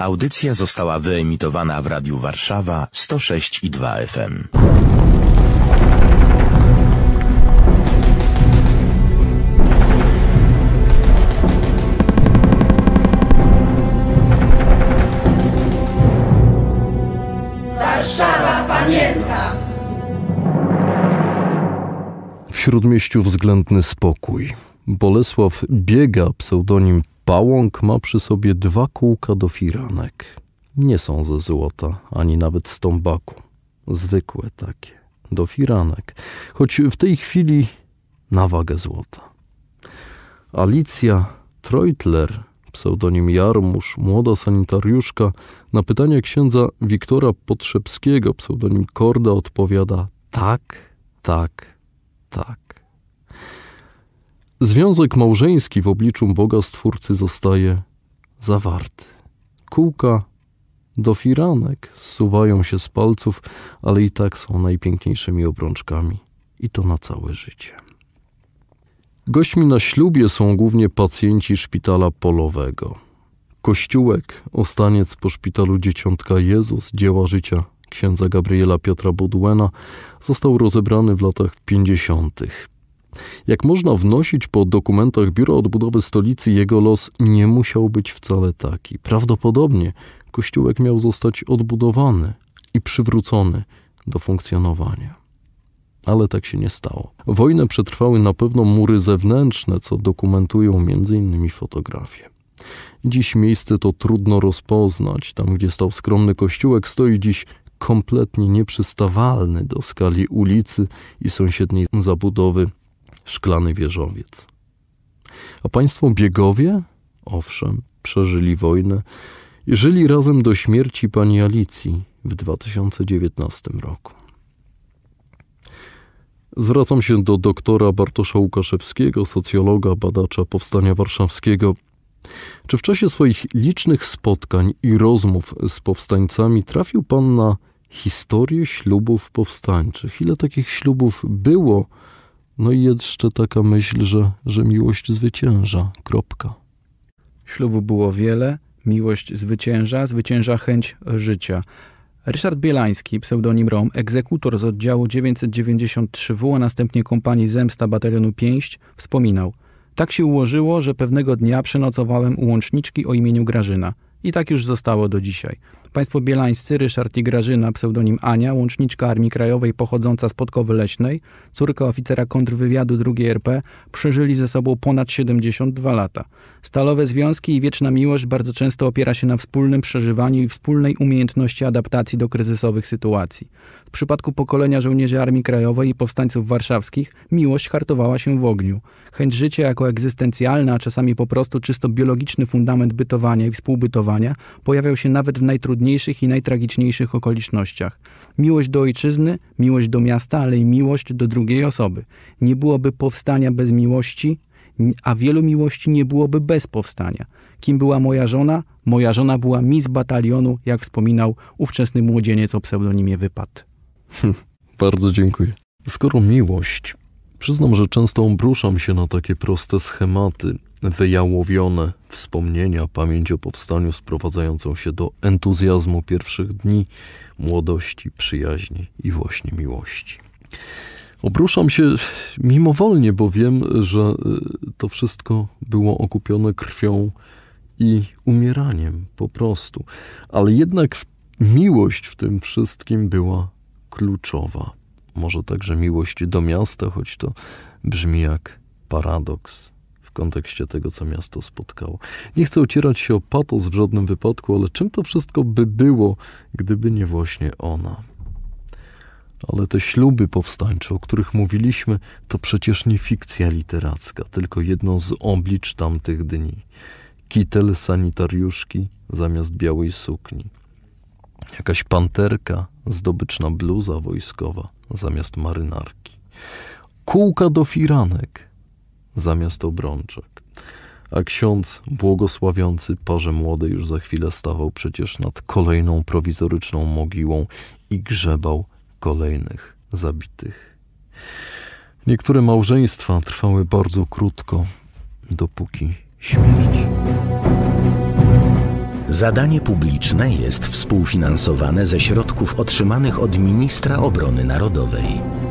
Audycja została wyemitowana w Radiu Warszawa 106 i 2 FM. Warszawa pamięta! W śródmieściu względny spokój. Bolesław Biega, pseudonim Pałąk, ma przy sobie dwa kółka do firanek. Nie są ze złota, ani nawet z tombaku. Zwykłe takie, do firanek, choć w tej chwili na wagę złota. Alicja Treutler, pseudonim Jarmusz, młoda sanitariuszka, na pytania księdza Wiktora Potrzebskiego, pseudonim Korda, odpowiada tak, tak, tak. Związek małżeński w obliczu Boga Stwórcy zostaje zawarty. Kółka do firanek zsuwają się z palców, ale i tak są najpiękniejszymi obrączkami i to na całe życie. Gośćmi na ślubie są głównie pacjenci szpitala polowego. Kościółek, ostaniec po szpitalu Dzieciątka Jezus, dzieła życia księdza Gabriela Piotra Budłena, został rozebrany w latach 50. Jak można wnosić po dokumentach Biura Odbudowy Stolicy, jego los nie musiał być wcale taki. Prawdopodobnie kościółek miał zostać odbudowany i przywrócony do funkcjonowania. Ale tak się nie stało. Wojnę przetrwały na pewno mury zewnętrzne, co dokumentują m.in. fotografie. Dziś miejsce to trudno rozpoznać. Tam, gdzie stał skromny kościółek, stoi dziś kompletnie nieprzystawalny do skali ulicy i sąsiedniej zabudowy szklany wieżowiec. A państwo biegowie, owszem, przeżyli wojnę i żyli razem do śmierci pani Alicji w 2019 roku. Zwracam się do doktora Bartosza Łukaszewskiego, socjologa, badacza powstania warszawskiego. Czy w czasie swoich licznych spotkań i rozmów z powstańcami trafił pan na historię ślubów powstańczych? Ile takich ślubów było no i jeszcze taka myśl, że, że miłość zwycięża. Kropka. Ślubu było wiele, miłość zwycięża, zwycięża chęć życia. Ryszard Bielański, pseudonim Rom, egzekutor z oddziału 993W, a następnie kompanii Zemsta Batalionu Pięść, wspominał: Tak się ułożyło, że pewnego dnia przenocowałem u łączniczki o imieniu Grażyna. I tak już zostało do dzisiaj. Państwo bielańscy, Ryszard i Grażyna, pseudonim Ania, łączniczka Armii Krajowej pochodząca z Podkowy Leśnej, córka oficera kontrwywiadu II RP, przeżyli ze sobą ponad 72 lata. Stalowe związki i wieczna miłość bardzo często opiera się na wspólnym przeżywaniu i wspólnej umiejętności adaptacji do kryzysowych sytuacji. W przypadku pokolenia żołnierzy Armii Krajowej i powstańców warszawskich miłość hartowała się w ogniu. Chęć życia jako egzystencjalna, a czasami po prostu czysto biologiczny fundament bytowania i współbytowania pojawiał się nawet w najtrudniejszych i najtragiczniejszych okolicznościach. Miłość do ojczyzny, miłość do miasta, ale i miłość do drugiej osoby. Nie byłoby powstania bez miłości, a wielu miłości nie byłoby bez powstania. Kim była moja żona? Moja żona była mis batalionu, jak wspominał ówczesny młodzieniec o pseudonimie Wypad. Hmm, bardzo dziękuję. Skoro miłość, przyznam, że często obruszam się na takie proste schematy wyjałowione wspomnienia, pamięć o powstaniu sprowadzającą się do entuzjazmu pierwszych dni, młodości, przyjaźni i właśnie miłości. Obruszam się mimowolnie, bo wiem, że y, to wszystko było okupione krwią i umieraniem po prostu. Ale jednak miłość w tym wszystkim była kluczowa. Może także miłość do miasta, choć to brzmi jak paradoks kontekście tego, co miasto spotkało. Nie chcę ucierać się o patos w żadnym wypadku, ale czym to wszystko by było, gdyby nie właśnie ona? Ale te śluby powstańcze, o których mówiliśmy, to przecież nie fikcja literacka, tylko jedno z oblicz tamtych dni. Kitel sanitariuszki zamiast białej sukni. Jakaś panterka, zdobyczna bluza wojskowa zamiast marynarki. Kółka do firanek zamiast obrączek. A ksiądz błogosławiący parze młodej już za chwilę stawał przecież nad kolejną prowizoryczną mogiłą i grzebał kolejnych zabitych. Niektóre małżeństwa trwały bardzo krótko, dopóki śmierć. Zadanie publiczne jest współfinansowane ze środków otrzymanych od ministra obrony narodowej.